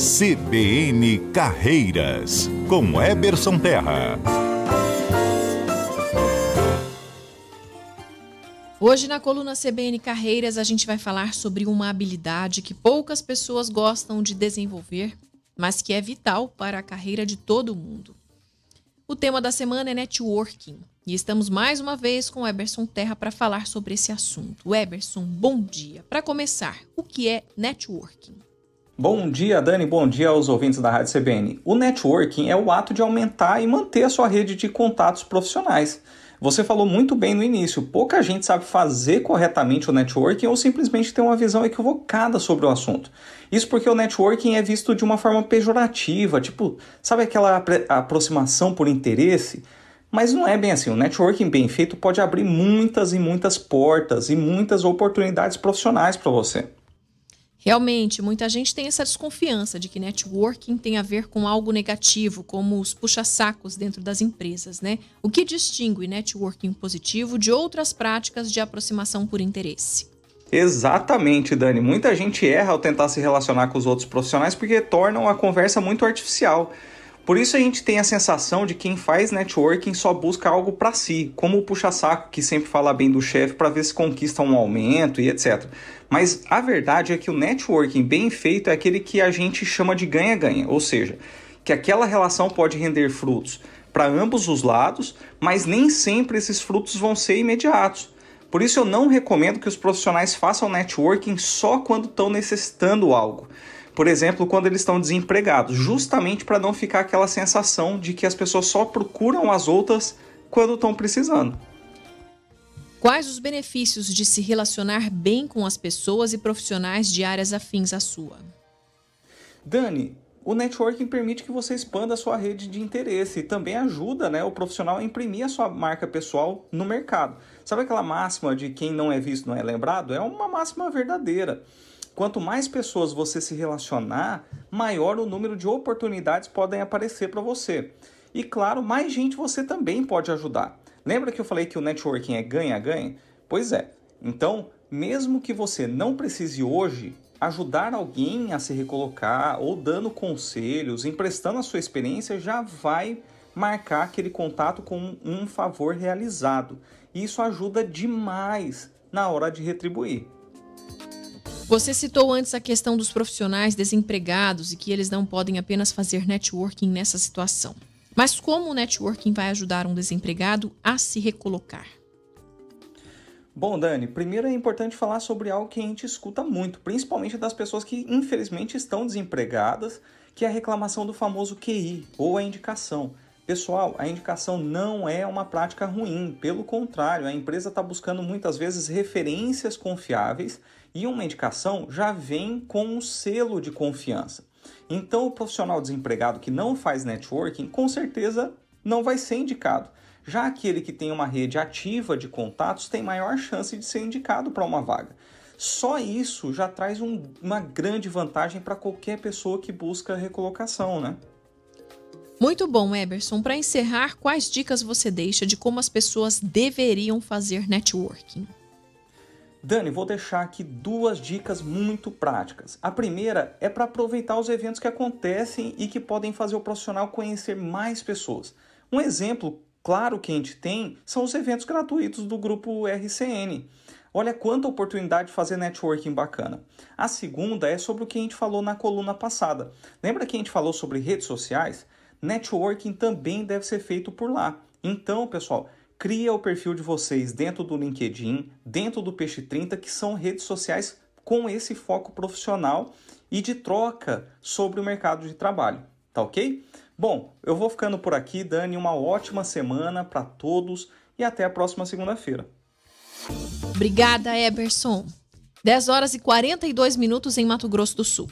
CBN Carreiras, com Eberson Terra. Hoje na coluna CBN Carreiras a gente vai falar sobre uma habilidade que poucas pessoas gostam de desenvolver, mas que é vital para a carreira de todo mundo. O tema da semana é networking e estamos mais uma vez com o Eberson Terra para falar sobre esse assunto. Eberson, bom dia. Para começar, o que é networking? Bom dia, Dani. Bom dia aos ouvintes da Rádio CBN. O networking é o ato de aumentar e manter a sua rede de contatos profissionais. Você falou muito bem no início, pouca gente sabe fazer corretamente o networking ou simplesmente tem uma visão equivocada sobre o assunto. Isso porque o networking é visto de uma forma pejorativa, tipo, sabe aquela aproximação por interesse? Mas não é bem assim. O networking bem feito pode abrir muitas e muitas portas e muitas oportunidades profissionais para você. Realmente, muita gente tem essa desconfiança de que networking tem a ver com algo negativo, como os puxa-sacos dentro das empresas, né? O que distingue networking positivo de outras práticas de aproximação por interesse? Exatamente, Dani. Muita gente erra ao tentar se relacionar com os outros profissionais porque tornam a conversa muito artificial. Por isso a gente tem a sensação de quem faz networking só busca algo para si, como o puxa-saco que sempre fala bem do chefe para ver se conquista um aumento e etc. Mas a verdade é que o networking bem feito é aquele que a gente chama de ganha-ganha, ou seja, que aquela relação pode render frutos para ambos os lados, mas nem sempre esses frutos vão ser imediatos. Por isso eu não recomendo que os profissionais façam networking só quando estão necessitando algo por exemplo, quando eles estão desempregados, justamente para não ficar aquela sensação de que as pessoas só procuram as outras quando estão precisando. Quais os benefícios de se relacionar bem com as pessoas e profissionais de áreas afins à sua? Dani, o networking permite que você expanda a sua rede de interesse e também ajuda né, o profissional a imprimir a sua marca pessoal no mercado. Sabe aquela máxima de quem não é visto não é lembrado? É uma máxima verdadeira. Quanto mais pessoas você se relacionar, maior o número de oportunidades podem aparecer para você. E claro, mais gente você também pode ajudar. Lembra que eu falei que o networking é ganha-ganha? Pois é. Então, mesmo que você não precise hoje ajudar alguém a se recolocar ou dando conselhos, emprestando a sua experiência, já vai marcar aquele contato com um favor realizado. E isso ajuda demais na hora de retribuir. Você citou antes a questão dos profissionais desempregados e que eles não podem apenas fazer networking nessa situação. Mas como o networking vai ajudar um desempregado a se recolocar? Bom, Dani, primeiro é importante falar sobre algo que a gente escuta muito, principalmente das pessoas que infelizmente estão desempregadas, que é a reclamação do famoso QI ou a indicação. Pessoal, a indicação não é uma prática ruim, pelo contrário, a empresa está buscando muitas vezes referências confiáveis e uma indicação já vem com um selo de confiança. Então, o profissional desempregado que não faz networking, com certeza não vai ser indicado. Já aquele que tem uma rede ativa de contatos tem maior chance de ser indicado para uma vaga. Só isso já traz um, uma grande vantagem para qualquer pessoa que busca recolocação, né? Muito bom, Eberson. Para encerrar, quais dicas você deixa de como as pessoas deveriam fazer networking? Dani, vou deixar aqui duas dicas muito práticas. A primeira é para aproveitar os eventos que acontecem e que podem fazer o profissional conhecer mais pessoas. Um exemplo claro que a gente tem são os eventos gratuitos do grupo RCN. Olha quanta oportunidade de fazer networking bacana. A segunda é sobre o que a gente falou na coluna passada. Lembra que a gente falou sobre redes sociais? networking também deve ser feito por lá. Então, pessoal, cria o perfil de vocês dentro do LinkedIn, dentro do Peixe 30, que são redes sociais com esse foco profissional e de troca sobre o mercado de trabalho, tá ok? Bom, eu vou ficando por aqui, Dani, uma ótima semana para todos e até a próxima segunda-feira. Obrigada, Eberson. 10 horas e 42 minutos em Mato Grosso do Sul.